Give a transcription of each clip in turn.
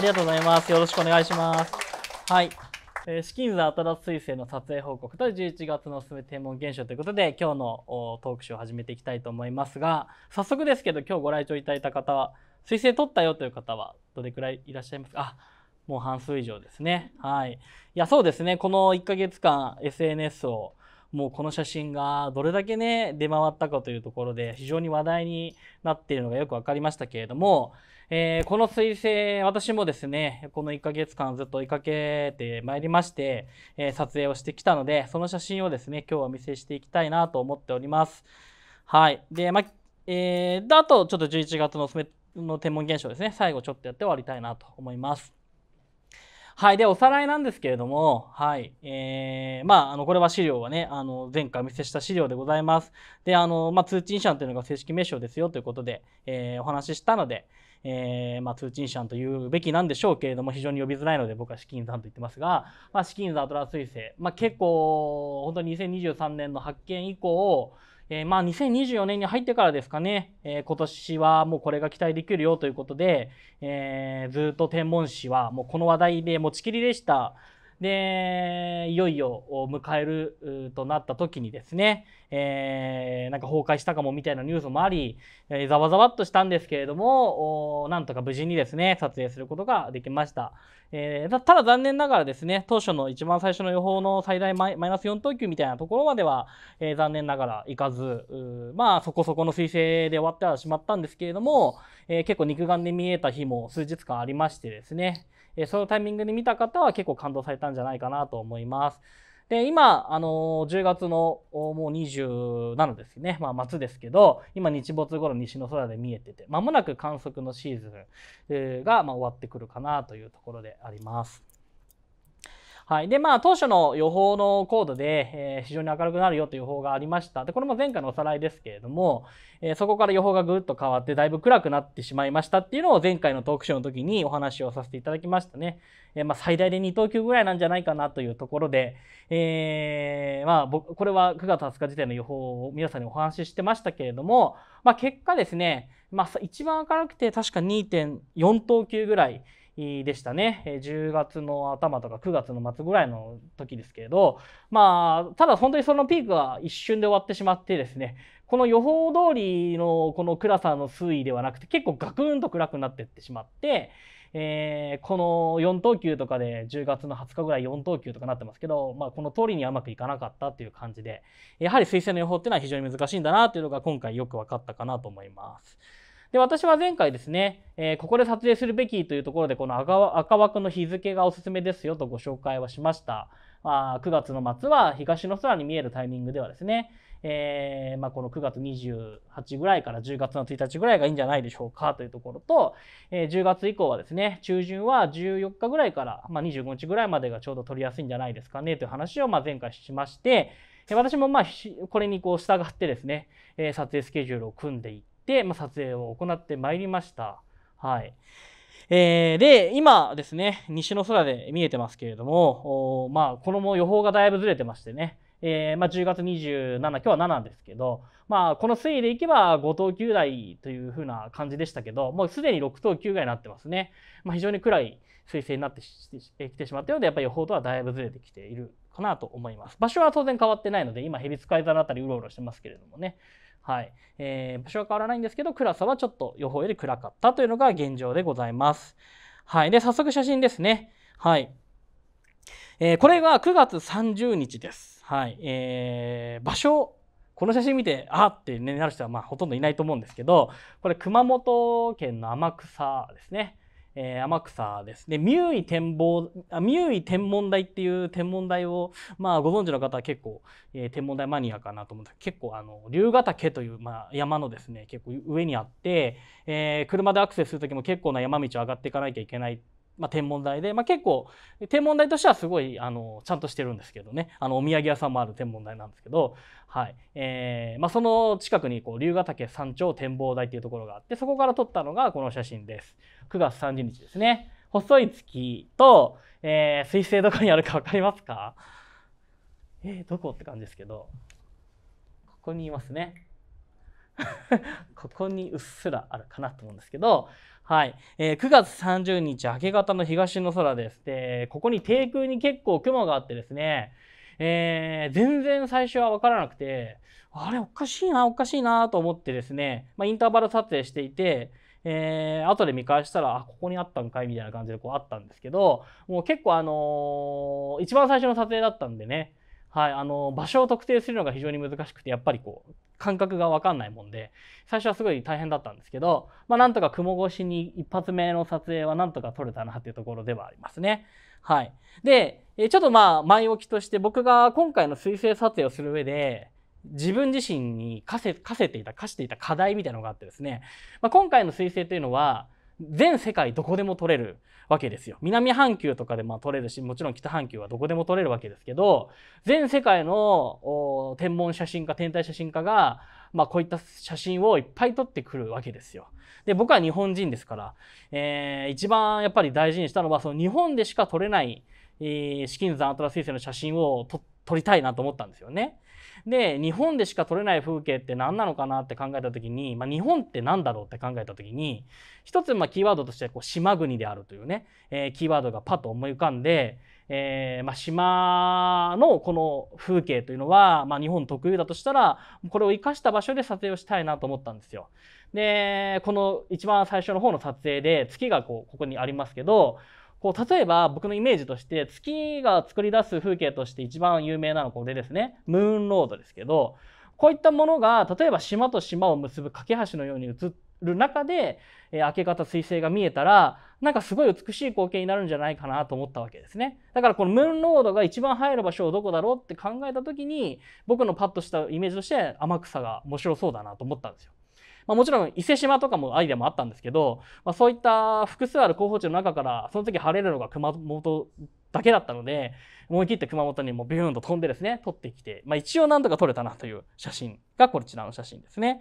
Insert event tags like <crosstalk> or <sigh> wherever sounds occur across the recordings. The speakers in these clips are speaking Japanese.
ありがとうございます。よろしくお願いします。はい。えー、資金座新トラ星の撮影報告と11月のおすすめ天文現象ということで今日のトークショーを始めていきたいと思いますが早速ですけど今日ご来場いただいた方は彗星取ったよという方はどれくらいいらっしゃいますかあもう半数以上ですね。はい。いや、そうですね。この1ヶ月間 SNS をもうこの写真がどれだけね出回ったかというところで非常に話題になっているのがよく分かりましたけれども、えー、この彗星私もですねこの1ヶ月間ずっと追いかけてまいりまして、えー、撮影をしてきたのでその写真をですね今日はお見せしていきたいなと思っております。はいで、まえー、あとちょっと11月のの天文現象ですね最後ちょっとやって終わりたいなと思います。はい。で、おさらいなんですけれども、はい。えー、まあ、あの、これは資料はね、あの、前回お見せした資料でございます。で、あの、まあ、通知者というのが正式名称ですよということで、えー、お話ししたので、えー、まあ、通知者というべきなんでしょうけれども、非常に呼びづらいので、僕は資金山と言ってますが、まあ、資金座アトラス彗星、まあ、結構、本当に2023年の発見以降、えー、まあ2024年に入ってからですかね、えー、今年はもうこれが期待できるよということで、えー、ずっと天文史はもうこの話題で持ちきりでした。でいよいよ迎えるとなった時にですね、えー、なんか崩壊したかもみたいなニュースもあり、えざわざわっとしたんですけれどもなんとか無事にですね撮影することができました、えー、ただ残念ながらですね当初の一番最初の予報の最大マイナス4等級みたいなところまでは、えー、残念ながらいかずまあそこそこの彗星で終わってはしまったんですけれども、えー、結構肉眼で見えた日も数日間ありましてですねえそのタイミングで見た方は結構感動されたんじゃないかなと思います。で、今、あの10月のもう27 0なですね、まあ、末ですけど、今、日没頃西の空で見えてて、まもなく観測のシーズンが、ま終わってくるかなというところであります。はい。で、まあ、当初の予報のコードで、えー、非常に明るくなるよという予報がありました。で、これも前回のおさらいですけれども、えー、そこから予報がぐっと変わって、だいぶ暗くなってしまいましたっていうのを前回のトークショーの時にお話をさせていただきましたね。えー、まあ、最大で2等級ぐらいなんじゃないかなというところで、えまあ、僕、これは9月20日時点の予報を皆さんにお話ししてましたけれども、まあ、結果ですね、まあ、一番明るくて確か2.4等級ぐらい、でしたね10月の頭とか9月の末ぐらいの時ですけれどまあただ本当にそのピークは一瞬で終わってしまってですねこの予報通りのこの暗さの推移ではなくて結構ガクンと暗くなっていってしまって、えー、この4等級とかで10月の20日ぐらい4等級とかなってますけど、まあ、この通りにはうまくいかなかったっていう感じでやはり推薦の予報っていうのは非常に難しいんだなっていうのが今回よく分かったかなと思います。で、私は前回ですね、えー、ここで撮影するべきというところで、この赤赤枠の日付がおすすめですよとご紹介はしました。あ9月の末は東の空に見えるタイミングではですね、えー、まあ、この9月28ぐらいから10月の1日ぐらいがいいんじゃないでしょうかというところと、えー、10月以降はですね、中旬は14日ぐらいから、まあ、25日ぐらいまでがちょうど撮りやすいんじゃないですかねという話をま前回しまして、私もまあこれにこう従ってですね、撮影スケジュールを組んでい、まあ、撮影を行ってまいりました。はい。えー、で、今ですね、西の空で見えてますけれども、まあ、このも予報がだいぶずれてましてね、えー、まあ、10月27、今日は7ですけど、まあ、この推移でいけば5等級台というふうな感じでしたけど、もうすでに6等級いになってますね。まあ、非常に暗い彗星になってきてしまったようで、やっぱり予報とはだいぶずれてきているかなと思います。場所は当然変わってないので、今、ヘビ使い座のあたりうろうろしてますけれどもね。はい。えー、場所は変わらないんですけど、暗さはちょっと予報より暗かったというのが現状でございます。はい。で、早速写真ですね。はい。えー、これが9月30日です。はい。えー、場所、この写真見て、あって、ね、なる人はまあほとんどいないと思うんですけど、これ熊本県の天草ですね。えー、天草です。で、ミュイ展望、あミュイ天文台っていう天文台を、まあ、ご存知の方は結構、えー、天文台マニアかなと思うんですけど、結構、あの、龍ヶ岳という、まあ、山のですね、結構上にあって、えー、車でアクセスする時も結構な山道を上がっていかなきゃいけないまあ、天文台で、まあ、結構天文台としてはすごいあのちゃんとしてるんですけどねあのお土産屋さんもある天文台なんですけど、はいえーまあ、その近くにこう龍ヶ岳山頂展望台っていうところがあってそこから撮ったのがこの写真です9月30日ですね細い月と、えー、水星どこにあるか分かりますかえー、どこって感じですけどここにいますね <laughs> ここにうっすらあるかなと思うんですけど、はい、えー、9月30日明け方の東の空です。で、ここに低空に結構雲があってですね、えー、全然最初は分からなくて、あれおかしいな、おかしいなと思ってですね、まあ、インターバル撮影していて、えー、後で見返したら、あ、ここにあったんかいみたいな感じでこうあったんですけど、もう結構あのー、一番最初の撮影だったんでね、はい、あのー、場所を特定するのが非常に難しくて、やっぱりこう、感覚が分かんないもんで最初はすごい大変だったんですけど、まあ、なんとか雲越しに一発目の撮影はなんとか撮れたなっていうところではありますね。はい、でちょっとまあ前置きとして僕が今回の水星撮影をする上で自分自身に課せ課せていた課していた課題みたいなのがあってですね、まあ、今回の彗星というのは全世界どこでも取れるわけですよ。南半球とかでまあ取れるし、もちろん北半球はどこでも取れるわけですけど、全世界の天文写真家、天体写真家が、まあこういった写真をいっぱい撮ってくるわけですよ。で、僕は日本人ですから、えー、一番やっぱり大事にしたのは、その日本でしか撮れない、えー、資金山アトラス彗星の写真を撮りたいなと思ったんですよね。で日本でしか撮れない風景って何なのかなって考えた時に、まあ、日本って何だろうって考えた時に一つまキーワードとしてこう島国であるというね、えー、キーワードがパッと思い浮かんで、えー、まあ、島のこの風景というのは、まあ、日本特有だとしたらこれを生かした場所で撮影をしたいなと思ったんですよ。でこの一番最初の方の撮影で月がこうここにありますけどこう例えば僕のイメージとして月が作り出す風景として一番有名なのこれですねムーンロードですけどこういったものが例えば島と島を結ぶ架け橋のように映る中で、えー、明け方彗星が見えたらなんかすごい美しい光景になるんじゃないかなと思ったわけですねだからこのムーンロードが一番入る場所どこだろうって考えた時に僕のパッとしたイメージとして天草が面白そうだなと思ったんですよ。まあ、もちろん伊勢志摩とかもアイデアもあったんですけど、まあ、そういった複数ある候補地の中からその時晴れるのが熊本だけだったので思い切って熊本にもビューンと飛んでですね撮ってきて、まあ、一応なんとか撮れたなという写真がこちらの写真ですね。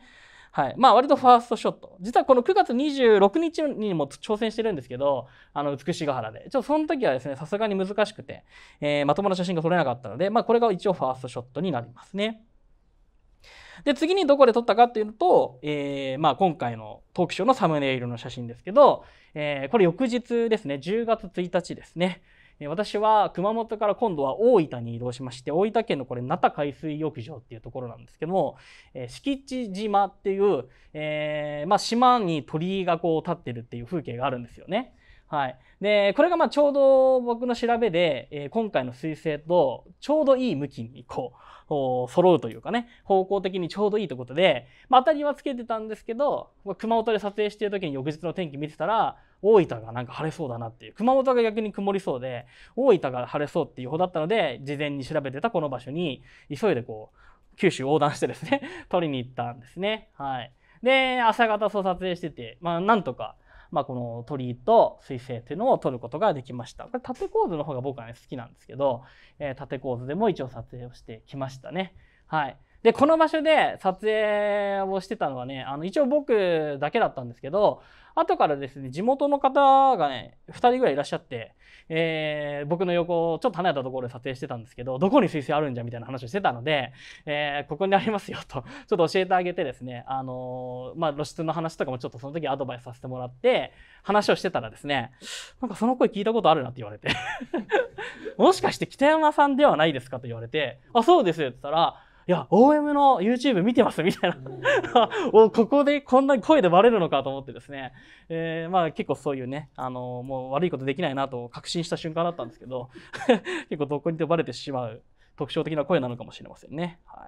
はいまあ、割とファーストショット実はこの9月26日にも挑戦してるんですけどあの美しが原でちょっとその時はですねさすがに難しくて、えー、まともな写真が撮れなかったので、まあ、これが一応ファーストショットになりますね。で、次にどこで撮ったかっていうと、えー、まあ今回のトークショーのサムネイルの写真ですけど、えー、これ翌日ですね、10月1日ですね。私は熊本から今度は大分に移動しまして大分県のこれ那田海水浴場っていうところなんですけども、えー、敷地島っていう、えーまあ、島に鳥居がこう立ってるっていう風景があるんですよね。はい、でこれがまあちょうど僕の調べで、えー、今回の彗星とちょうどいい向きにこうこう揃うというかね方向的にちょうどいいということで、まあ、当たりはつけてたんですけど熊本で撮影してる時に翌日の天気見てたら大分がなんか晴れそうだなっていう熊本が逆に曇りそうで大分が晴れそうっていう方だったので事前に調べてたこの場所に急いでこう九州横断してですね <laughs> 撮りに行ったんですね。はい、で朝方そう撮影してて、まあ、なんとか。まあ、この鳥居と彗星っていうのを撮ることができました。これ縦構図の方が僕はね好きなんですけど、えー、縦構図でも一応撮影をしてきましたね。はい。で、この場所で撮影をしてたのはね、あの、一応僕だけだったんですけど、後からですね、地元の方がね、2人ぐらいいらっしゃって、えー、僕の横をちょっと離れたところで撮影してたんですけど、どこに水星あるんじゃみたいな話をしてたので、えー、ここにありますよと、ちょっと教えてあげてですね、あのー、まあ、露出の話とかもちょっとその時アドバイスさせてもらって、話をしてたらですね、なんかその声聞いたことあるなって言われて <laughs> もしかして北山さんではないですかと言われて、あ、そうですって言ったら、いや、OM の YouTube 見てますみたいな <laughs> お、ここでこんな声でバレるのかと思ってですね、えー、まあ結構そういうね、あの、もう悪いことできないなと確信した瞬間だったんですけど、<laughs> 結構どこにでもバレてしまう。特徴的な声なのかもしれませんね。は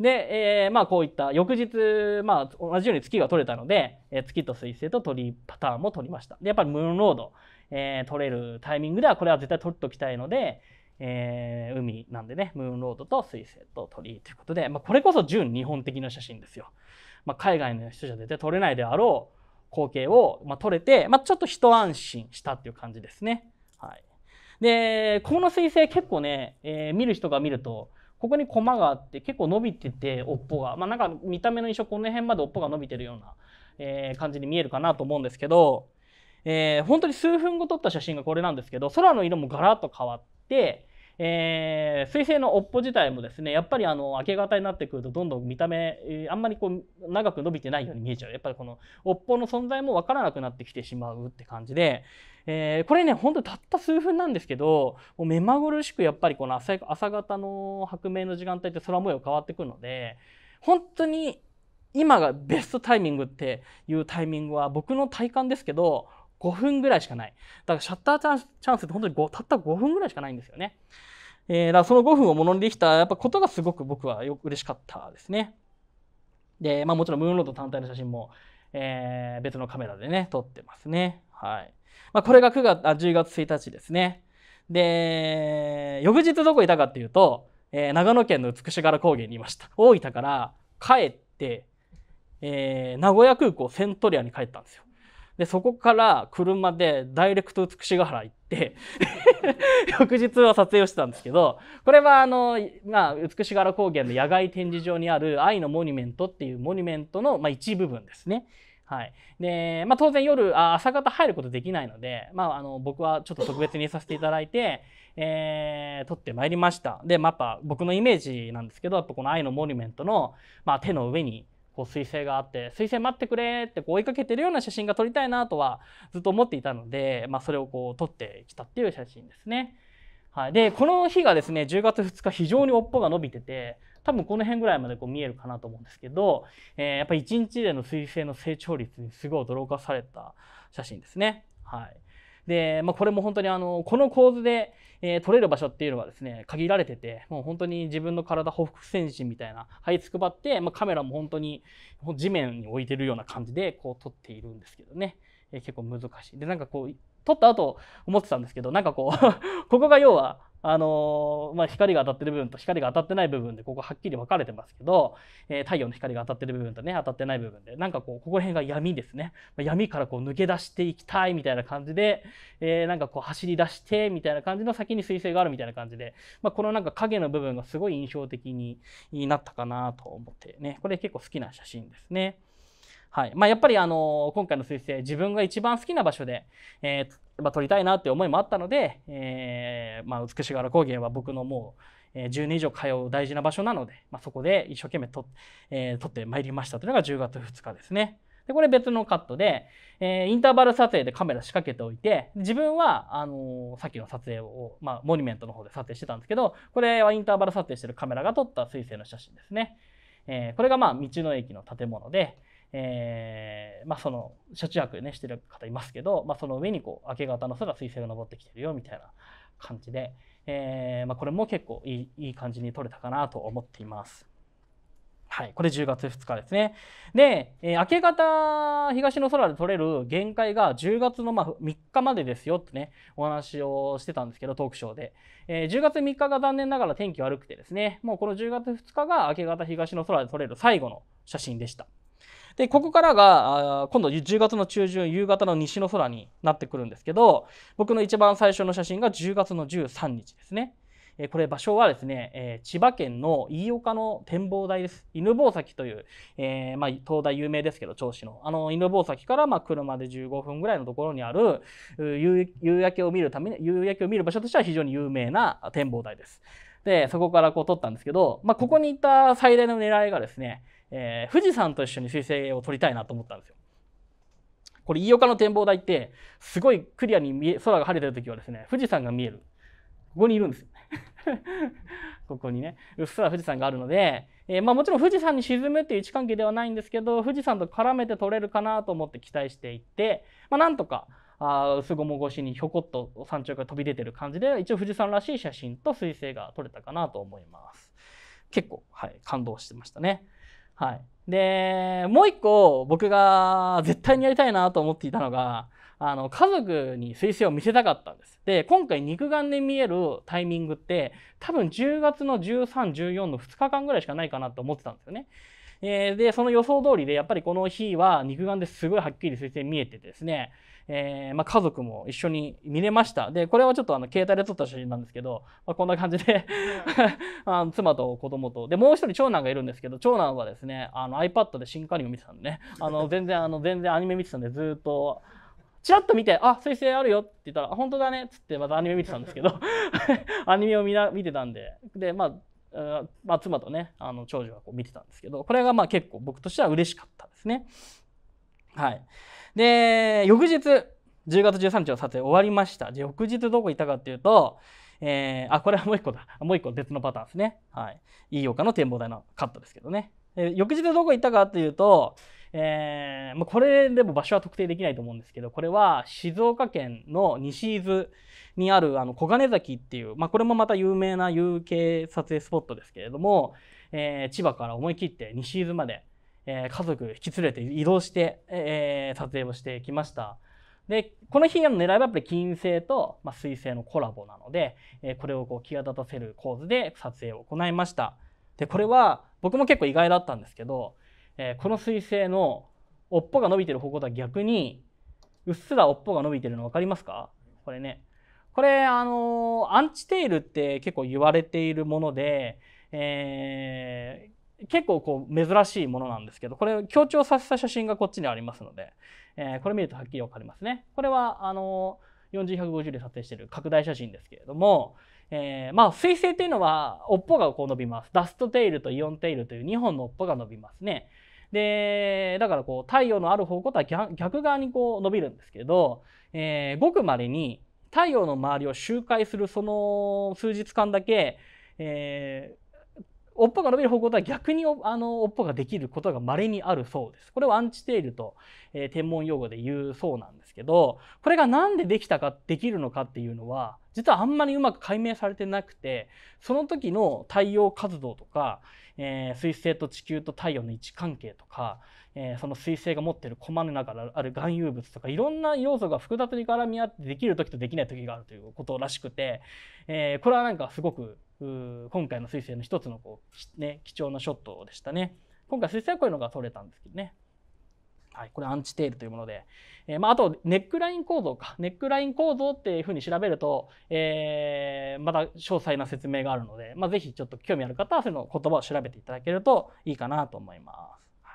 い、で、えー、まあこういった翌日、まあ、同じように月が取れたので、えー、月と水星と鳥パターンも取りました。でやっぱりムーンロード、えー、取れるタイミングではこれは絶対取っておきたいので、えー、海なんでね、ムーンロードと水星と鳥居ということで、まあ、これこそ純日本的な写真ですよ。まあ、海外の人じゃ絶対撮れないであろう光景を、まあ、撮れて、まあ、ちょっと一安心したっていう感じですね。はい、で、この水星結構ね、えー、見る人が見ると、ここにコマがあって結構伸びてて、尾っぽが。まあ、なんか見た目の印象、この辺まで尾っぽが伸びてるような、えー、感じに見えるかなと思うんですけど、えー、本当に数分後撮った写真がこれなんですけど、空の色もガラッと変わって、えー、水星の尾っぽ自体もですねやっぱりあの明け方になってくるとどんどん見た目、えー、あんまりこう長く伸びてないように見えちゃうやっぱりこの尾っぽの存在も分からなくなってきてしまうって感じで、えー、これねほんとたった数分なんですけどもう目まぐるしくやっぱりこの朝朝方の白明の時間帯って空模様変わってくるので本当に今がベストタイミングっていうタイミングは僕の体感ですけど5分ぐらいしかない。だからシャッターチャンスチャンスって本当にたった5分ぐらいしかないんですよね。えー、だからその5分をものにできたやっぱことがすごく僕はよ嬉しかったですね。で、まあもちろんムーンロード単体の写真も、えー、別のカメラでね、撮ってますね。はい。まあこれが9月、あ、10月1日ですね。で、翌日どこいたかっていうと、えー、長野県の美しがら高原にいました。大分から帰って、えー、名古屋空港セントリアに帰ったんですよ。で、そこから車でダイレクト美しが原行って <laughs> 翌日は撮影をしてたんですけど、これはあの、まあ、美しが原高原の野外展示場にある愛のモニュメントっていうモニュメントの、まあ、一部分ですね。はい。で、まあ、当然夜、あ朝方入ることできないので、まあ、あの、僕はちょっと特別にさせていただいて、えー、撮ってまいりました。で、まあ、やっぱ僕のイメージなんですけど、やっぱこの愛のモニュメントの、まあ、手の上にこう彗星があって彗星待ってくれってこう追いかけてるような写真が撮りたいなとはずっと思っていたので、まあ、それをこう撮ってきたっていう写真ですね。はい、でこの日がですね10月2日非常に尾っぽが伸びてて多分この辺ぐらいまでこう見えるかなと思うんですけど、えー、やっぱり1日での彗星の成長率にすごい驚かされた写真ですね。はい、で、まあ、これも本当にあのこの構図で、えー、取れる場所っていうのがですね限られててもう本当に自分の体ほふく前進みたいな這いつくばって、まあ、カメラも本当に地面に置いてるような感じでこう撮っているんですけどね、えー、結構難しい。でなんかこう撮った後思ってたんですけどなんかこう <laughs> ここが要はあのまあ、光が当たってる部分と光が当たってない部分でここはっきり分かれてますけど、えー、太陽の光が当たってる部分とね当たってない部分でなんかこうここら辺が闇ですね、まあ、闇からこう抜け出していきたいみたいな感じで、えー、なんかこう走り出してみたいな感じの先に彗星があるみたいな感じで、まあ、このなんか影の部分がすごい印象的になったかなと思ってねこれ結構好きな写真ですね。はいまあ、やっぱり、あの今回の彗星自分が一番好きな場所で、えー、まあ、撮りたいなっていう思いもあったので、えー、まあ、美しがら高原は僕のもう10年以上通う大事な場所なので、まあ、そこで一生懸命撮,、えー、撮ってまいりましたというのが10月2日ですね。でこれ別のカットで、えー、インターバル撮影でカメラ仕掛けておいて自分はあのー、さっきの撮影を、まあ、モニュメントの方で撮影してたんですけどこれはインターバル撮影してるカメラが撮った彗星の写真ですね。えー、これがまあ道の駅の建物で、えー、まあ、その車中泊ねしてる方いますけど、まあ、その上にこう明け方の空彗星が昇ってきてるよみたいな感じで、えー、まあ、これも結構いいいい感じに撮れたかなと思っています。はい、これ10月2日ですね。で、えー、明け方東の空で撮れる限界が10月のまあ3日までですよってねお話をしてたんですけどトークショーで、えー、10月3日が残念ながら天気悪くてですねもうこの10月2日が明け方東の空で撮れる最後の写真でした。で、ここからが、今度10月の中旬、夕方の西の空になってくるんですけど、僕の一番最初の写真が10月の13日ですね。えこれ場所はですね、え千葉県の飯岡の展望台です。犬吠埼という、えー、まあ、灯台有名ですけど、銚子の。あの、犬吠埼から、ま車で15分ぐらいのところにある夕、焼けを見るために、夕焼けを見る場所としては非常に有名な展望台です。で、そこからこう撮ったんですけど、まあ、ここにいた最大の狙いがですね、えー、富士山と一緒に水星を撮りたいなと思ったんですよ。これ飯岡の展望台ってすごいクリアに見え空が晴れてる時はですね富士山が見えるここにいるんですよ <laughs> ここにねうっすら富士山があるので、えー、まあ、もちろん富士山に沈むっていう位置関係ではないんですけど富士山と絡めて撮れるかなと思って期待していて、まあ、なんとかあ薄雲越しにひょこっと山頂から飛び出てる感じで一応富士山らしい写真と彗星が撮れたかなと思います。結構、はい、感動してましたね。はい。で、もう一個僕が絶対にやりたいなと思っていたのが、あの、家族に彗星を見せたかったんです。で、今回肉眼で見えるタイミングって、多分10月の13、14の2日間ぐらいしかないかなと思ってたんですよね。えー、で、その予想通りで、やっぱりこの日は肉眼ですごいはっきり水星見えててですね、えー、まあ、家族も一緒に見れました。で、これはちょっとあの携帯で撮った写真なんですけど、まあ、こんな感じで <laughs> あの妻と子供と、で、もう一人長男がいるんですけど、長男はですね、あの iPad で新カニを見てたんでね、あの全然、あの全然アニメ見てたんで、ずっと、ちらっと見て、あ、水星あるよって言ったら、あ、本当だねっつってまたアニメ見てたんですけど <laughs> アニメを見な見てたんで、で、まあ、まあ、妻とねあの長女がこう見てたんですけどこれがまあ結構僕としては嬉しかったですね。はい、で翌日10月13日の撮影終わりました翌日どこ行ったかっていうと、えー、あこれはもう一個だ <laughs> もう一個別のパターンですね、はい、いい丘の展望台のカットですけどね、え翌日どこ行ったかっていうと、えー、まあ、これでも場所は特定できないと思うんですけど、これは静岡県の西伊豆にあるあの小金崎っていう、まあ、これもまた有名な有形撮影スポットですけれども、えー、千葉から思い切って西伊豆まで、えー、家族引き連れて移動して、え撮影をしてきました。で、この日の狙いはやっぱり金星と、まあ、水星のコラボなので、えこれをこう際立たせる構図で撮影を行いました。で、これは僕も結構意外だったんですけど、えー、この彗星の尾っぽが伸びてる方向とは逆にうっすら尾っぽが伸びてるの分かりますかこれねこれあのー、アンチテールって結構言われているもので、えー、結構こう珍しいものなんですけどこれ強調させた写真がこっちにありますので、えー、これ見るとはっきり分かりますね。これはあのー、40150で撮影している拡大写真ですけれども、えー、まあ彗星というのは尾っぽがこう伸びますダストテイルとイオンテイルという2本の尾っぽが伸びますねでだからこう太陽のある方向とは逆側にこう伸びるんですけど、えー、ごくまれに太陽の周りを周回するその数日間だけ、えー、尾っぽが伸びる方向とは逆にあの尾っぽができることが稀にあるそうです。これをアンチテールと、えー、天文用語で言うそうなんですけど、これが何でできたか、できるのかっていうのは、実はあんまりうまく解明されてなくて、その時の太陽活動とか、えー、彗星と地球と太陽の位置関係とか、えー、その彗星が持ってる駒の中からある含有物とかいろんな要素が複雑に絡み合ってできる時とできない時があるということらしくて、えー、これはなんかすごく今回の彗星の一つのこう、ね、貴重なショットでしたね。今回彗星はこういうのが撮れたんですけどね。はい、これアンチテールというもので、えーまあ、あとネックライン構造かネックライン構造っていうふうに調べると、えー、また詳細な説明があるので、まあ、ぜひちょっと興味ある方はその言葉を調べていただけるといいかなと思います。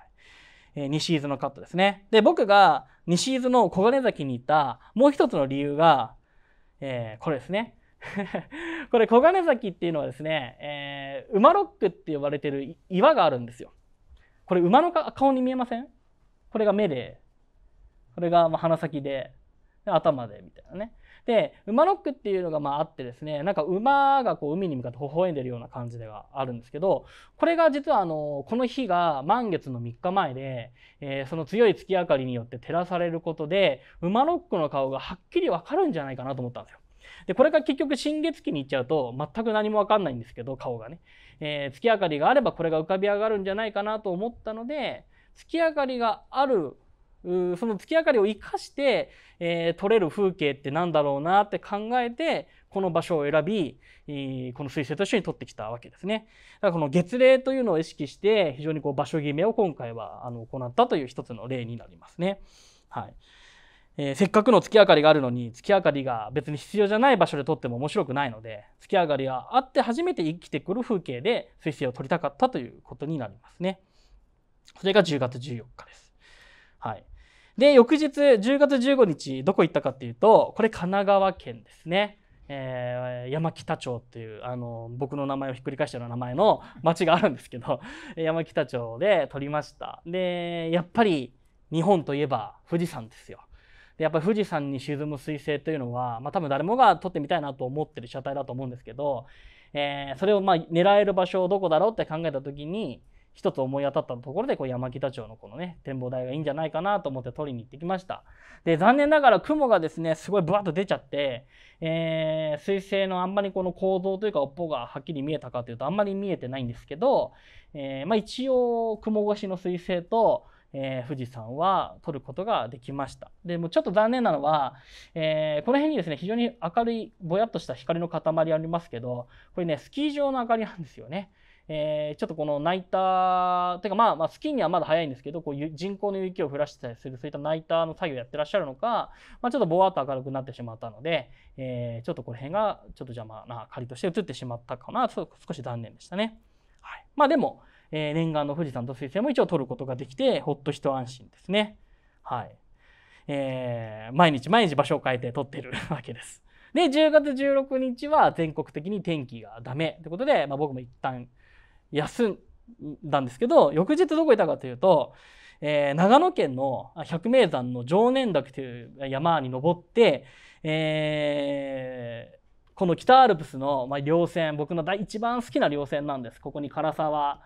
え西伊豆のカットですね。で、僕が西伊豆の小金崎に行ったもう一つの理由が、えー、これですね。<laughs> これ小金崎っていうのはですね、えー、馬ロックって呼ばれてる岩があるんですよ。これ馬の顔に見えませんこれが目でこれがま鼻先で頭でみたいなね。で馬ノックっていうのがまああってですねなんか馬がこう海に向かって微笑んでるような感じではあるんですけどこれが実はあのこの日が満月の3日前で、えー、その強い月明かりによって照らされることで馬ノックの顔がはっきり分かるんじゃないかなと思ったんですよ。でこれが結局新月期に行っちゃうと全く何も分かんないんですけど顔がね、えー、月明かりがあればこれが浮かび上がるんじゃないかなと思ったので月明かりがあるその月明かりを生かして、えー、撮れる風景って何だろうなって考えてこの場所を選び、えこの彗星と一緒に撮ってきたわけですね。だからこの月齢というのを意識して非常にこう場所決めを今回はあの行ったという一つの例になりますね。はいえー、せっかくの月明かりがあるのに月明かりが別に必要じゃない場所で撮っても面白くないので月明かりがあって初めて生きてくる風景で彗星を撮りたかったということになりますね。それが10月14日です。はい。で、翌日、10月15日、どこ行ったかっていうと、これ神奈川県ですね。えー、山北町っていうあの僕の名前をひっくり返したような名前の <laughs> 町があるんですけど山北町で撮りましたでやっぱり日本といえば富士山ですよでやっぱり富士山に沈む彗星というのは、まあ、多分誰もが撮ってみたいなと思ってる車体だと思うんですけど、えー、それをまあ狙える場所どこだろうって考えた時に一つ思い当たったところでこう山北町のこのね展望台がいいんじゃないかなと思って取りに行ってきましたで残念ながら雲がですねすごいぶわっと出ちゃって、えー、彗星のあんまりこの構造というか尾っぽがはっきり見えたかというとあんまり見えてないんですけど、えー、まあ、一応雲越しの彗星とえー、富士山は撮ることができました。でもちょっと残念なのは、えー、この辺にですね非常に明るいぼやっとした光の塊ありますけどこれねスキー場の明かりなんですよね。えー、ちょっとこのナイターていうかまあまあスキーにはまだ早いんですけどこう人工の雪を降らしてたりするそういったナイターの作業をやってらっしゃるのか、まあ、ちょっとぼわっと明るくなってしまったので、えー、ちょっとこの辺がちょっと邪魔な仮として映ってしまったかな少し残念でしたね。はい、まあでも、えー、念願の富士山と水星も一応取ることができてほっと一安心ですね。はいえー、毎日毎日場所を変えて撮ってる <laughs> わけです。で10月16日は全国的に天気がダメということで、まあ、僕も一旦休んだんですけど翌日どこいたかというと、えー、長野県の百名山の常念岳という山に登って、えー、この北アルプスの、ま稜線僕の一番好きな稜線なんですここに唐沢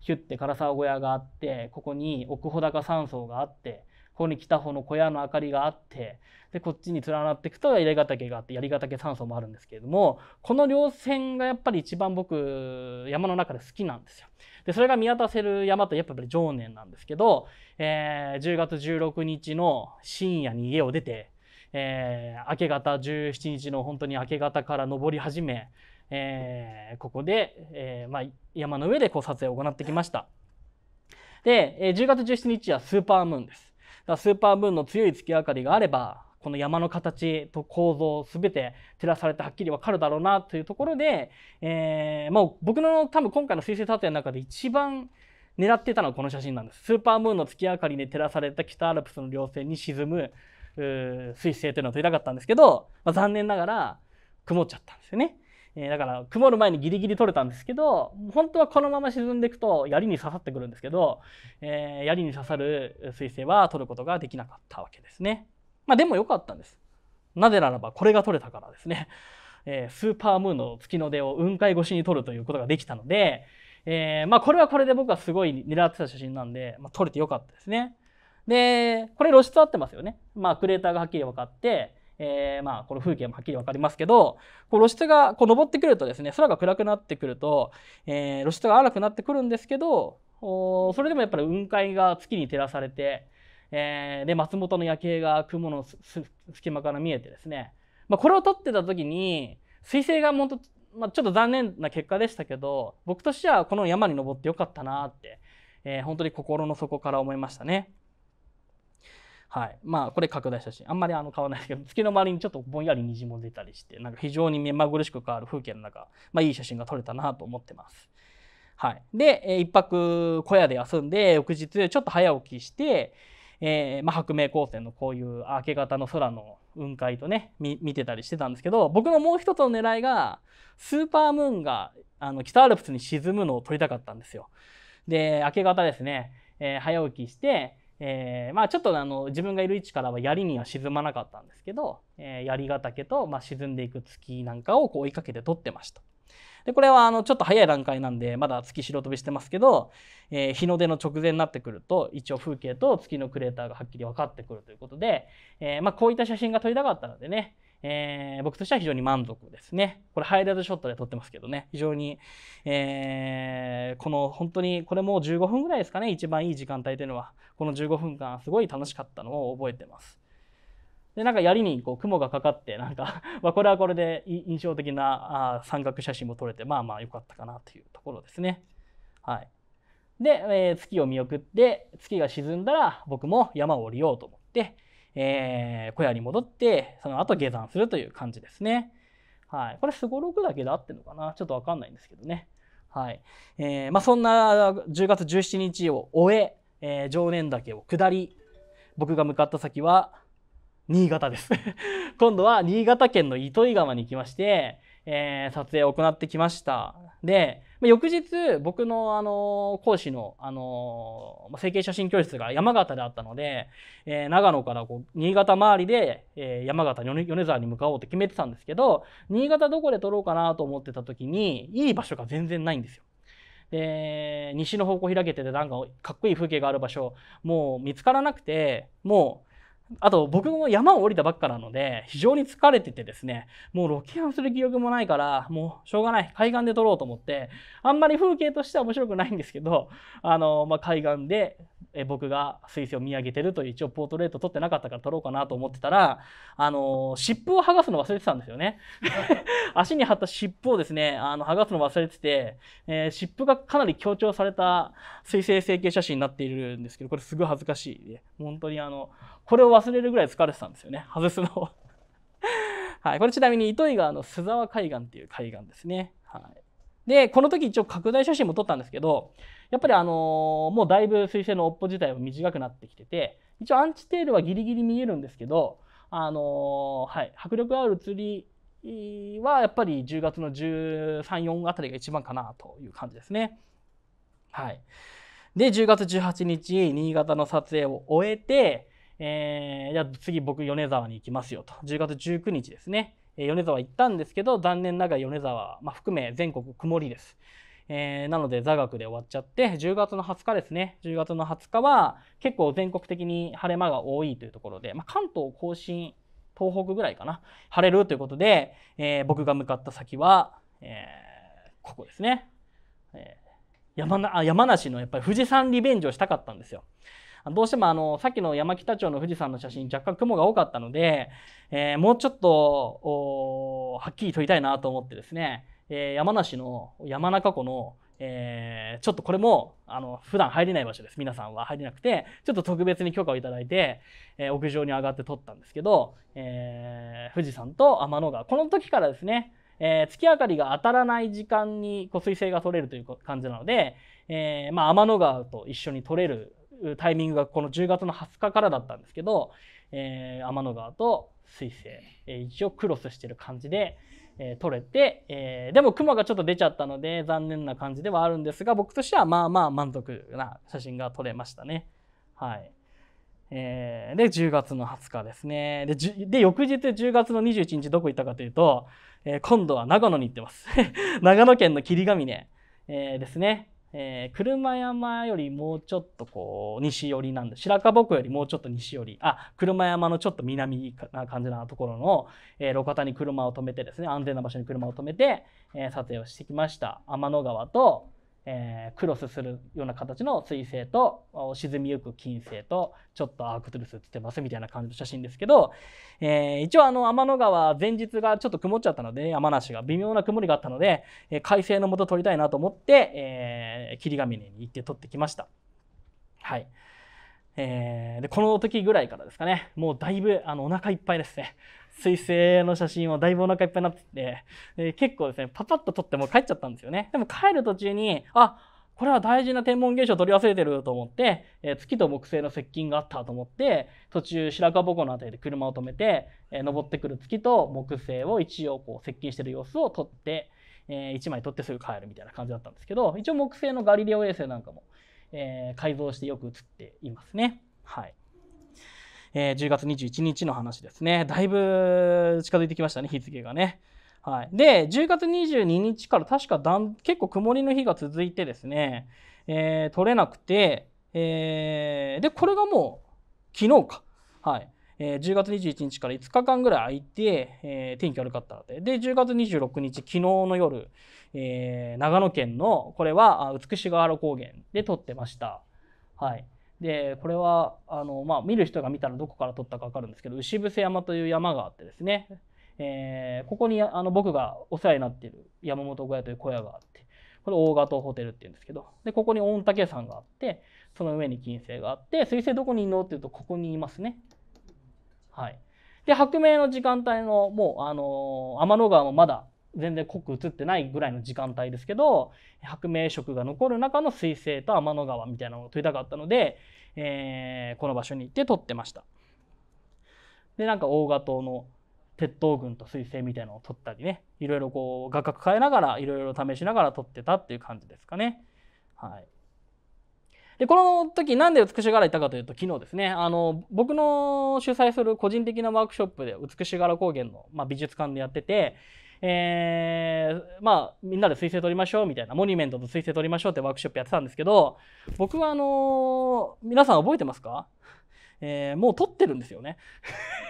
ヒュッて唐沢小屋があってここに奥穂高山荘があってここに北方の小屋の明かりがあってでこっちに連なっていくと槍ヶ岳があって槍ヶ岳山荘もあるんですけれどもこの稜線がやっぱり一番僕山の中で好きなんですよ。でそれが見渡せる山とやっぱり常年なんですけど、えー、10月16日の深夜に家を出て、えー、明け方17日の本当に明け方から登り始め、えー、ここで、えーまあ、山の上でこう撮影を行ってきました。で、えー、10月17日はスーパームーンです。だスーパームーンの強い月明かりがあればこの山の形と構造全て照らされてはっきり分かるだろうなというところで、えーまあ、僕の多分今回の水星撮影の中で一番狙ってたのはこの写真なんです。スーパームーンの月明かりに照らされた北アルプスの稜線に沈む水星というのは撮りたかったんですけど、まあ、残念ながら曇っちゃったんですよね。えー、だから曇る前にギリギリ取れたんですけど本当はこのまま沈んでいくと槍に刺さってくるんですけど、えー、槍に刺さる彗星は取ることができなかったわけですね。まあ、でも良かったんです。なぜならばこれが取れたからですね。えー、スーパームーンの月の出を雲海越しに撮るということができたので、えー、まあ、これはこれで僕はすごい狙ってた写真なんで、まあ、撮れてよかったですね。で、これ露出合ってますよね。まあ、クレーターがはっきり分かって、えー、まあこの風景もはっきり分かりますけどこう露出がこう上ってくるとですね空が暗くなってくると、えー、露出が荒くなってくるんですけどそれでもやっぱり雲海が月に照らされて、えー、で松本の夜景が雲の隙間から見えてですね、まあ、これを撮ってた時に彗星がもっと、まあ、ちょっと残念な結果でしたけど僕としてはこの山に登ってよかったなって、えー、本当に心の底から思いましたね。はい。まあ、これ拡大写真。あんまりあの買わないですけど、月の周りにちょっとぼんやり虹も出たりして、なんか非常に目まぐるしく変わる風景の中、まあ、いい写真が撮れたなと思ってます。はい。で、え一泊小屋で休んで、翌日ちょっと早起きして、えー、まあ、白明光線のこういう明け方の空の雲海とね見てたりしてたんですけど僕のもう一つの狙いがスーパームーンがあの北アルプスに沈むのを撮りたかったんですよ。で明け方ですね、えー、早起きしてえー、まあちょっとあの自分がいる位置からは槍には沈まなかったんですけど、えー、槍ヶ岳と、まあ、沈んでいく月なんかをこう追いかけて撮ってました。でこれはあのちょっと早い段階なんでまだ月白飛びしてますけど、えー、日の出の直前になってくると一応風景と月のクレーターがはっきり分かってくるということで、えー、まあ、こういった写真が撮りたかったのでね、えー、僕としては非常に満足ですね。これハイライトショットで撮ってますけどね、非常に、えー、この本当に、これもう15分ぐらいですかね、一番いい時間帯というのは、この15分間、すごい楽しかったのを覚えてます。で、なんか槍にこう雲がかかって、なんか <laughs> まこれはこれで印象的なあ三角写真も撮れて、まあまあ良かったかなというところですね。はい。で、えー、月を見送って、月が沈んだら僕も山を降りようと思って、えー、小屋に戻って、その後下山するという感じですね。はい。これ、すごろくだけで合ってるのかなちょっとわかんないんですけどね。はい。えー、まあ、そんな10月17日を終え、えー、常年岳を下り、僕が向かった先は、新潟です <laughs> 今度は新潟県の糸魚川に行きまして、えー、撮影を行ってきました。で、まあ、翌日僕の、あの講師の、あの整形写真教室が山形であったので、えー、長野からこう新潟周りで、えー、山形米沢に向かおうって決めてたんですけど新潟どこで撮ろうかなと思ってた時にいい場所が全然ないんですよ。で西の方向開けててなんかかっこいい風景がある場所もう見つからなくてもうあと僕も山を降りたばっかなので非常に疲れててですねもうロケハンする記憶もないからもうしょうがない海岸で撮ろうと思ってあんまり風景としては面白くないんですけどあの、まあ、海岸でえ僕が水星を見上げてるという一応ポートレート撮ってなかったから撮ろうかなと思ってたら、あの湿布を剥がすの忘れてたんですよね。<laughs> 足に貼った湿布をですね、あの剥がすの忘れてて、えー、湿布がかなり強調された水星成形写真になっているんですけど、これすごい恥ずかしい。本当にあの、これを忘れるぐらい疲れてたんですよね。外すのを。<laughs> はい、これちなみに糸魚川の須沢海岸っていう海岸ですね。はい、でこの時一応拡大写真も撮ったんですけどやっぱりあのもうだいぶ水星の尾っぽ自体は短くなってきてて一応アンチテールはギリギリ見えるんですけど、あのはい、迫力ある釣りはやっぱり10月の13、4あたりが一番かなという感じですね。はい、で10月18日新潟の撮影を終えて、えー、次僕米沢に行きますよと10月19日ですね、米沢行ったんですけど残念ながら米沢、まあ、含め全国曇りです。えー、なので座学で終わっちゃって10月の20日ですね10月の20日は結構全国的に晴れ間が多いというところで、まあ、関東甲信東北ぐらいかな晴れるということで、えー、僕が向かった先は、えー、ここですね、え山な山梨のやっぱり富士山リベンジをしたかったんですよ。どうしてもあのさっきの山北町の富士山の写真若干雲が多かったので、えー、もうちょっとはっきり撮りたいなと思ってですねえー、山梨の山中湖の、えー、ちょっとこれもあの普段入れない場所です皆さんは入れなくてちょっと特別に許可をいただいて、えー、屋上に上がって撮ったんですけど、え富士山と天の川この時からですねえー、月明かりが当たらない時間に湖水性が取れるという感じなので、えー、まあ、天の川と一緒に取れるタイミングがこの10月の20日からだったんですけど、えー、天の川と水星、えー、一応クロスしてる感じで、えー、取れて、えー、でも雲がちょっと出ちゃったので残念な感じではあるんですが僕としてはまあまあ満足な写真が撮れましたね。はいえー、で10月の20日ですねでで翌日10月の21日どこ行ったかというと、え今度は長野に行ってます <laughs> 長野県の霧ヶ峰、えですねえー、車山よりもうちょっとこう西寄りなんで白樺湖よりもうちょっと西寄りあ車山のちょっと南な感じなところの、えー、路肩に車を止めてですね安全な場所に車を止めて、えー、撮影をしてきました天の川とえー、クロスするような形の水星と沈みゆく金星とちょっとアークトゥルス映ってますみたいな感じの写真ですけど、えー、一応あの天の川前日がちょっと曇っちゃったので、ね、山梨が微妙な曇りがあったので、え快晴のもと撮りたいなと思って、えー、霧ヶ峰に行って撮ってきました。はいえー、でこの時ぐらいからですかねもうだいぶあのお腹いっぱいですね水星の写真をだいぶお腹いっぱいになってて、え結構ですね、パパッと撮ってもう帰っちゃったんですよね。でも帰る途中に、あ、これは大事な天文現象を取り忘れてると思って、え月と木星の接近があったと思って、途中白樺湖の辺りで車を止めて、え登ってくる月と木星を一応こう接近してる様子を撮って、えー、1枚撮ってすぐ帰るみたいな感じだったんですけど、一応木星のガリレオ衛星なんかも、えー、改造してよく写っていますね。はい。えー、10月21日の話ですね。だいぶ近づいてきましたね、日付がね。はい、で、10月22日から確かだん結構曇りの日が続いてですね、えー、取れなくて、えー、で、これがもう昨日か。はい。えー、10月21日から5日間ぐらい空いて、えー、天気悪かったので、で、10月26日、昨日の夜、えー、長野県の、これは美しが原高原で撮ってました。はい。でこれはあの、まあ、見る人が見たらどこから撮ったか分かるんですけど牛伏山という山があってですね、えー、ここにあの僕がお世話になっている山本小屋という小屋があってこれ大型ホテルっていうんですけどでここに御嶽山があってその上に金星があって水星どこにいるのっていうとここにいますね。はい、で白明の時間帯のもう、あの天の川もまだ全然濃く映ってないぐらいの時間帯ですけど白明色が残る中の水星と天の川みたいなのを撮りたかったので、えー、この場所に行って撮ってましたでなんか大河島の鉄塔群と水星みたいなのを撮ったりねいろいろこう画角変えながらいろいろ試しながら撮ってたっていう感じですかねはいでこの時なんで美しがらいたかというと昨日ですねあの僕の主催する個人的なワークショップで美しがら高原の、まあ、美術館でやっててえー、まあ、みんなで彗星撮りましょうみたいな、モニュメントと彗星撮りましょうってワークショップやってたんですけど、僕はあのー、皆さん覚えてますかえー、もう撮ってるんですよね。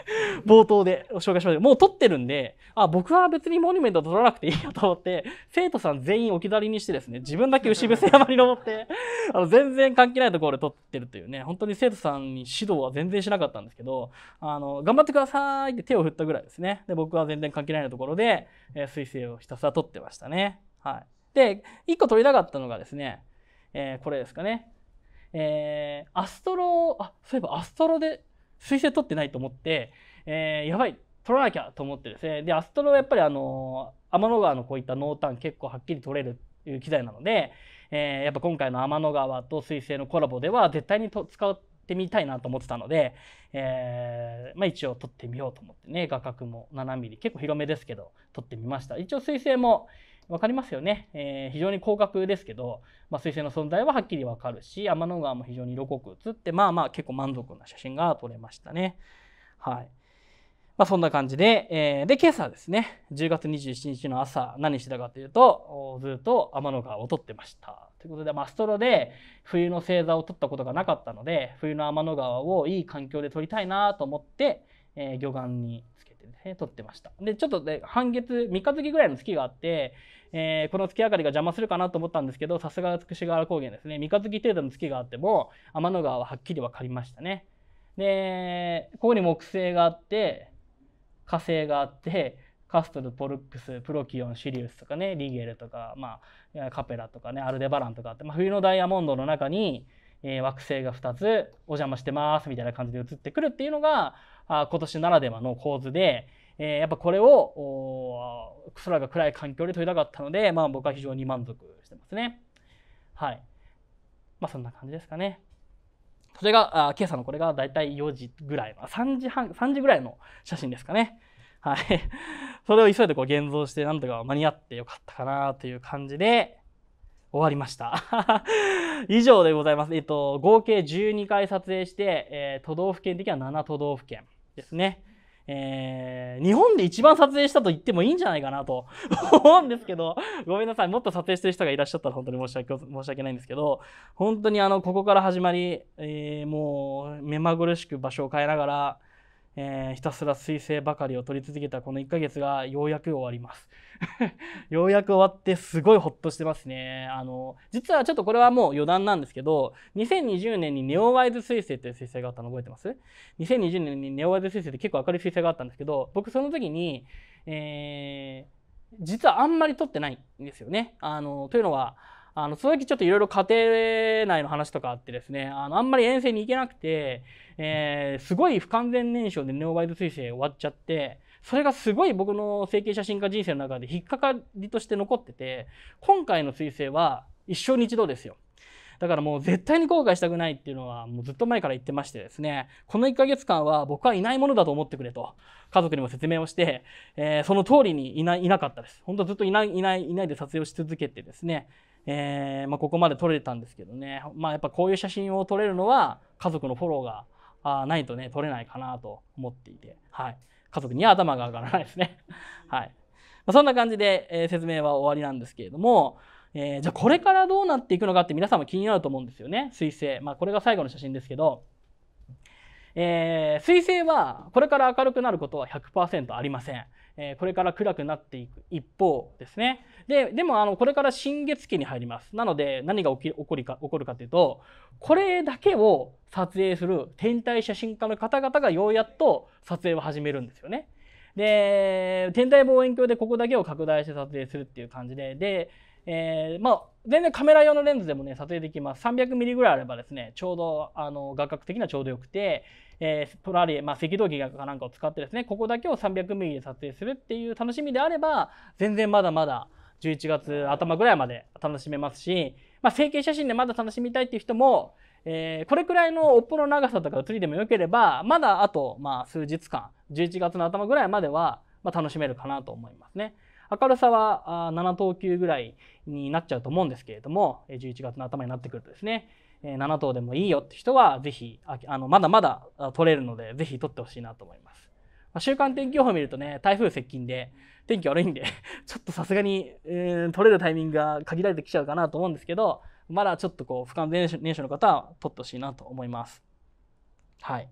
<laughs> 冒頭で紹介しましたもう撮ってるんで、あ、僕は別にモニュメント撮らなくていいよと思って、生徒さん全員置き去りにしてですね、自分だけ牛伏山に登って、<laughs> あの、全然関係ないところで撮ってるというね、本当に生徒さんに指導は全然しなかったんですけど、あの、頑張ってくださいって手を振ったぐらいですね。で、僕は全然関係ないところで、えー、彗星をひたすら撮ってましたね。はい。で、一個撮りたかったのがですね、えー、これですかね。えー、アストロ、あ、そういえばアストロで水星取ってないと思って、えー、やばい、取らなきゃと思ってですね。で、アストロはやっぱりあの、天の川のこういった濃淡結構はっきり取れるいう機材なので、えー、やっぱ今回の天の川と水星のコラボでは絶対にと使ってみたいなと思ってたので、えー、まあ一応撮ってみようと思ってね、画角も7 m m 結構広めですけど、撮ってみました。一応水星も、分かりますよね、えー、非常に広角ですけど、まあ、彗星の存在ははっきり分かるし天の川も非常に色濃く映ってまあまあ結構満足な写真が撮れましたね。はいまあ、そんな感じで、えー、で今朝ですね10月27日の朝何してたかというとずっと天の川を撮ってました。ということで、まあ、アストロで冬の星座を撮ったことがなかったので冬の天の川をいい環境で撮りたいなと思って、えー、魚眼につけて撮ってました。でちょっと、ね、半月三日月ぐらいの月があってえー、この月明かりが邪魔するかなと思ったんですけどさすが美し川高原ですね三日月程度の月があっても天の川ははっきり分かりましたね。でここに木星があって火星があってカストルポルックスプロキオンシリウスとかねリゲルとか、まあ、カペラとかねアルデバランとかあって、まあ、冬のダイヤモンドの中に、えー、惑星が2つお邪魔してますみたいな感じで映ってくるっていうのがあ今年ならではの構図でえー、やっぱこれを空が暗い環境で撮りたかったので、まあ、僕は非常に満足してますね。はい。まあそんな感じですかね。それが、あ今朝のこれがだいたい4時ぐらい、ま3時半、3時ぐらいの写真ですかね。はい。<laughs> それを急いでこう現像して、なんとか間に合ってよかったかなという感じで、終わりました。<laughs> 以上でございます。えっと、合計12回撮影して、えー、都道府県的には7都道府県ですね。えー、日本で一番撮影したと言ってもいいんじゃないかなと <laughs> 思うんですけど、ごめんなさい。もっと撮影してる人がいらっしゃったら本当に申し訳申し訳ないんですけど、本当にあの、ここから始まり、えー、もう、目まぐるしく場所を変えながら、えー、ひたすら彗星ばかりを取り続けたこの1ヶ月がようやく終わります <laughs> ようやく終わってすごいほっとしてますね。あの、実はちょっとこれはもう余談なんですけど、2020年にネオワイズ彗星っていう彗星があったの覚えてます ?2020 年にネオワイズ彗星って結構明るい彗星があったんですけど、僕その時に、えー、実はあんまり撮ってないんですよね。あの、というのは、あの、その時ちょっといろいろ家庭内の話とかあってですね、あの、あんまり遠征に行けなくて、えー、すごい不完全燃焼でネオワイド彗星終わっちゃって、それがすごい僕の整形写真家人生の中で引っかかりとして残ってて、今回の彗星は一生に一度ですよ。だからもう絶対に後悔したくないっていうのはもうずっと前から言ってましてですね、この1ヶ月間は僕はいないものだと思ってくれと、家族にも説明をして、えー、その通りにいないなかったです。本当ずっといない、いない、いないで撮影をし続けてですね、えー、まあ、ここまで撮れたんですけどね、まあ、やっぱこういう写真を撮れるのは家族のフォローがあないとね撮れないかなと思っていて、はい、家族には頭が上がらないですね。<laughs> はいまあ、そんな感じで、えー、説明は終わりなんですけれども、えー、じゃあこれからどうなっていくのかって皆さんも気になると思うんですよね彗星、まあ、これが最後の写真ですけど、えー、彗星はこれから明るくなることは100%ありません。えこれから暗くなっていく一方ですね。ででもあのこれから新月期に入ります。なので何が起き起こりか起こるかというとこれだけを撮影する天体写真家の方々がようやっと撮影を始めるんですよね。で天体望遠鏡でここだけを拡大して撮影するっていう感じでで、えー、まあ、全然カメラ用のレンズでもね撮影できます 300mm ぐらいあればですねちょうどあの画角的にはちょうどよくて、えー、とられ、まあ、赤道儀かなんかを使ってですね、ここだけを300ミリで撮影するっていう楽しみであれば、全然まだまだ11月頭ぐらいまで楽しめますし、まあ、成形写真でまだ楽しみたいっていう人も、えー、これくらいのおっぽの長さとか写りでもよければ、まだあと、まあ、数日間、11月の頭ぐらいまでは、まあ、楽しめるかなと思いますね。明るさは7等級ぐらいになっちゃうと思うんですけれども、11月の頭になってくるとですね、7頭でもいいよって人は、ぜひ、あの、まだまだ取れるので、ぜひ取ってほしいなと思います。まあ、週間天気予報を見るとね、台風接近で、天気悪いんで <laughs> ちょっとさすがに、えー、取れるタイミングが限られてきちゃうかなと思うんですけど、まだちょっとこう、不完全燃焼の方は取ってほしいなと思います。はい。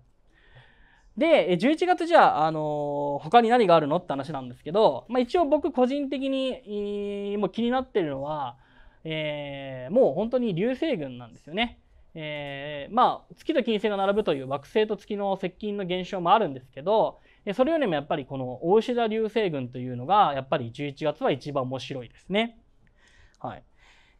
で、11月じゃあ、あのー、他に何があるのって話なんですけど、まあ、一応僕個人的に、もう気になってるのは、えー、もう本当に流星群なんですよね。えー、まあ月と金星が並ぶという惑星と月の接近の現象もあるんですけどそれよりもやっぱりこの大牛座流星群というのがやっぱり11月は一番面白いですね。はい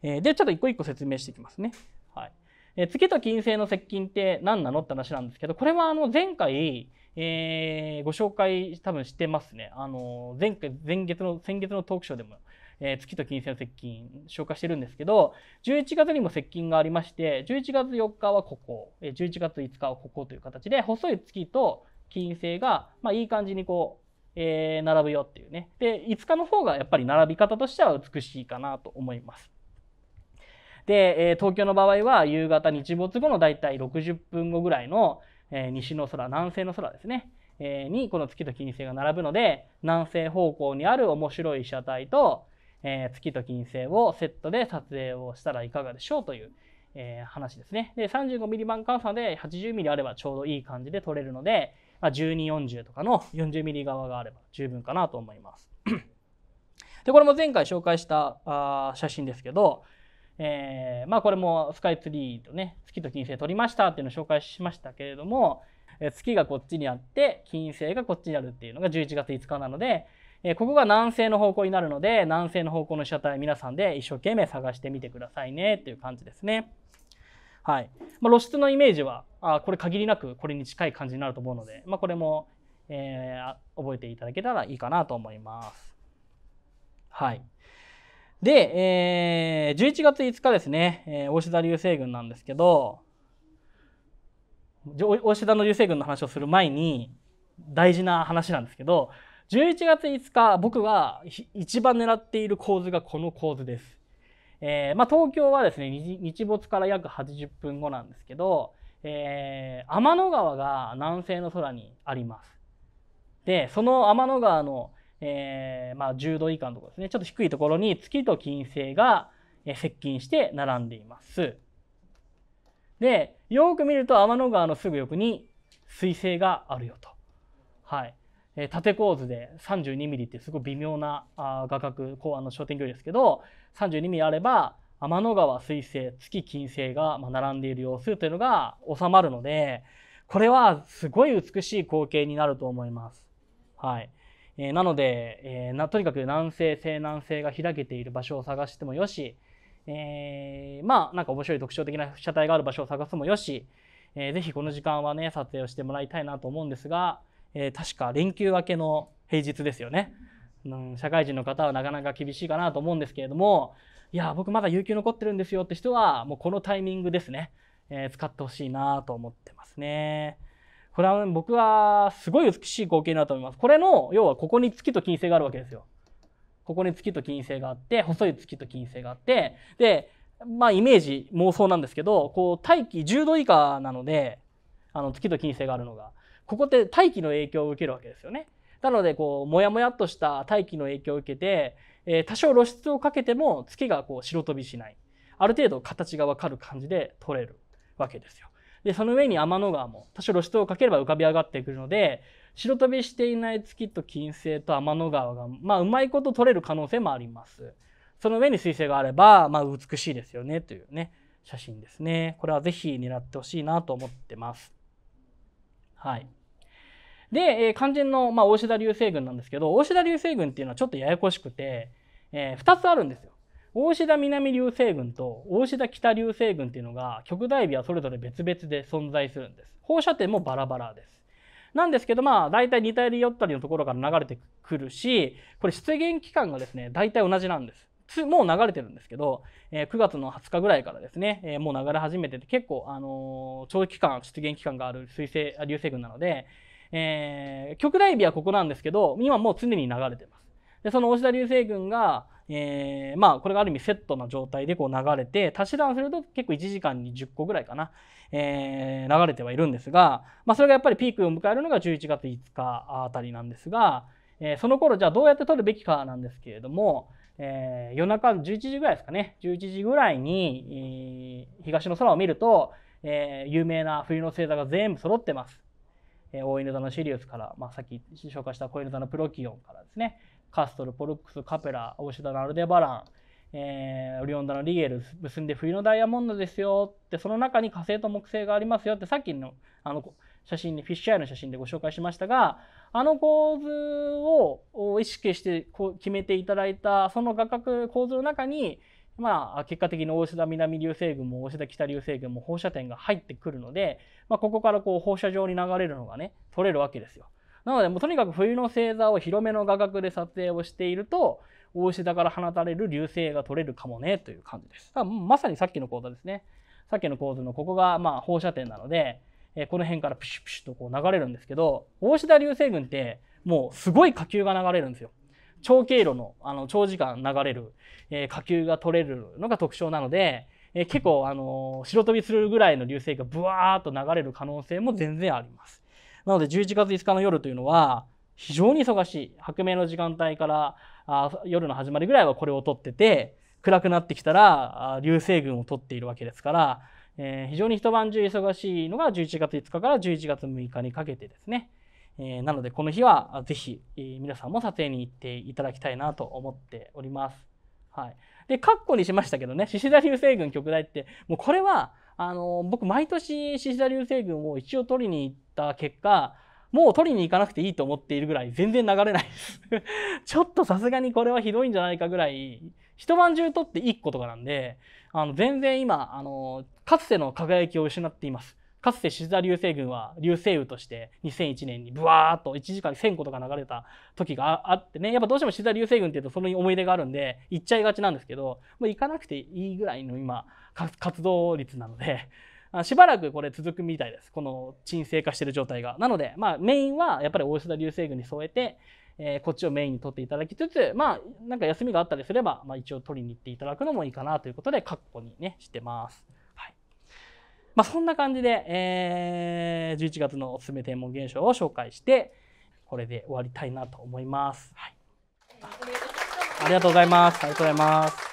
えー、でちょっと一個一個説明していきますね。はいえー、月と金星の接近って何なのって話なんですけどこれはあの前回、えー、ご紹介多分してますね。あの前回前月の先月のトークショーでもえー、月と金星の接近消化してるんですけど11月にも接近がありまして11月4日はここ11月5日はここという形で細い月と金星が、まあ、いい感じにこう、えー、並ぶよっていうねで5日の方がやっぱり並び方としては美しいかなと思います。で、東京の場合は夕方日没後のだいたい60分後ぐらいの、西の空南西の空ですね、にこの月と金星が並ぶので南西方向にある面白い被写体とえー、月と金星をセットで撮影をしたらいかがでしょうという、えー、話ですね。で、35mm 版換算で 80mm あればちょうどいい感じで撮れるので、まあ、1240とかの 40mm 側があれば十分かなと思います。<clears throat> で、これも前回紹介したあ写真ですけど、えー、まあこれもスカイツリーとね、月と金星撮りましたっていうのを紹介しましたけれども、月がこっちにあって金星がこっちにあるっていうのが11月5日なので、えここが南西の方向になるので南西の方向の被写体皆さんで一生懸命探してみてくださいねという感じですね。はいまあ、露出のイメージはあこれ限りなくこれに近い感じになると思うので、まあ、これも、えー、覚えていただけたらいいかなと思います。はい、で、えー、11月5日ですね、えー、大志田流星群なんですけど大志田の流星群の話をする前に大事な話なんですけど11月5日僕が一番狙っている構図がこの構図です。えー、まあ、東京はですね日没から約80分後なんですけど、えー、天の川が南西の空にあります。でその天の川の、えー、まあ、10度以下のところですねちょっと低いところに月と金星が接近して並んでいます。でよく見ると天の川のすぐ横に水星があるよと。はい、え縦構図で 32mm ってすごい微妙なあ画角こうあの焦点距離ですけど 32mm あれば天の川水星月金星が並んでいる様子というのが収まるのでこれはすごい美しい光景になると思います。はいえー、なので、えー、なとにかく南西西南西が開けている場所を探してもよし、えー、まあなんか面白い特徴的な被写体がある場所を探すもよし、えー、ぜひこの時間はね撮影をしてもらいたいなと思うんですが。えー、確か連休明けの平日ですよね、うん、社会人の方はなかなか厳しいかなと思うんですけれどもいや僕まだ有給残ってるんですよって人はもうこのタイミングですね、えー、使ってほしいなと思ってますね。これは僕はすごい美しい光景だと思います。これの要はここに月と金星があるわけですよ。ここに月と金星があって細い月と金星があってでまあイメージ妄想なんですけどこう大気10度以下なのであの月と金星があるのが。ここって大気の影響を受けるわけですよね。なのでこうモヤモヤっとした大気の影響を受けて、えー、多少露出をかけても月がこう白飛びしないある程度形が分かる感じで取れるわけですよ。でその上に天の川も多少露出をかければ浮かび上がってくるので白飛びしていない月と金星と天の川が、まあ、うまいこと取れる可能性もあります。その上に彗星があれば、まあ、美しいですよねというね写真ですね。これはぜひ狙ってほしいなと思ってます。はい。で、えー、肝心の、まあ、大志田流星群なんですけど、大志田流星群っていうのはちょっとややこしくて、えー、2つあるんですよ。大志田南流星群と大志田北流星群っていうのが、極大日はそれぞれ別々で存在するんです。放射点もバラバラです。なんですけど、まあ、大体似たり寄ったりのところから流れてくるし、これ出現期間がですね、大体同じなんです。もう流れてるんですけど、えー、9月の20日ぐらいからですね、えー、もう流れ始めてて、結構、あのー、長期間、出現期間がある水星、流星群なので、えー、極大日はここなんですけど、今もう常に流れてます。で、その大下流星群が、えー、まあ、これがある意味セットな状態でこう流れて、足し算すると結構1時間に10個ぐらいかな、えー、流れてはいるんですが、まあ、それがやっぱりピークを迎えるのが11月5日あたりなんですが、えー、その頃じゃあどうやって取るべきかなんですけれども、えー、夜中11時ぐらいですかね、11時ぐらいに、えー、東の空を見ると、えー、有名な冬の星座が全部揃ってます。大犬座のシリウスから、まあ、さっき紹介した小犬座のプロキオンからですねカストルポルクスカペラオシダのアルデバラン、えー、オリオン座のリエル結んで冬のダイヤモンドですよってその中に火星と木星がありますよってさっきのあの写真にフィッシュアイの写真でご紹介しましたがあの構図を意識して決めていただいたその画角構図の中にまあ、結果的に大志田南流星群も大志田北流星群も放射点が入ってくるので、まあ、ここからこう放射状に流れるのがね取れるわけですよ。なのでもうとにかく冬の星座を広めの画角で撮影をしていると大志田から放たれる流星が取れるかもねという感じです。まさにさっきの構図ですね。さっきの構図のここがまあ放射点なので、えこの辺からプシュプシュとこう流れるんですけど大志田流星群ってもうすごい火球が流れるんですよ。長経路のあの長時間流れる、えー、火球が取れるのが特徴なので、えー、結構、あのー、白飛びするぐらいの流星がブワーッと流れる可能性も全然あります。なので11月5日の夜というのは非常に忙しい白明の時間帯からあ夜の始まりぐらいはこれを撮ってて暗くなってきたら流星群を撮っているわけですから、えー、非常に一晩中忙しいのが11月5日から11月6日にかけてですね。えー、なのでこの日はぜひ、えー、皆さんも撮影に行っていただきたいなと思っております。はい、で括弧にしましたけどね獅子座流星群極大ってもうこれはあの僕毎年獅子座流星群を一応取りに行った結果もう取りに行かなくていいと思っているぐらい全然流れないです <laughs> ちょっとさすがにこれはひどいんじゃないかぐらい一晩中取って1個とかなんであの全然今あのかつての輝きを失っています。かつてシ子流星群は流星雨として2001年にブワーっと1時間に1000個とか流れた時があってねやっぱどうしてもシ子流星群っていうとその思い出があるんで行っちゃいがちなんですけどもう行かなくていいぐらいの今活動率なので。<laughs> しばらくこれ続くみたいです。この沈静化してる状態が。なので、まあメインはやっぱり大石田流星群に添えて、えこっちをメインに取っていただきつつ、まあ、なんか休みがあったりすれば、まあ、一応取りに行っていただくのもいいかなということで、確保にね、してます。まあ、そんな感じで、えー、11月のおすすめ天文現象を紹介してこれで終わりたいなと思います。はい、ありがとうございます。ありがとうございます。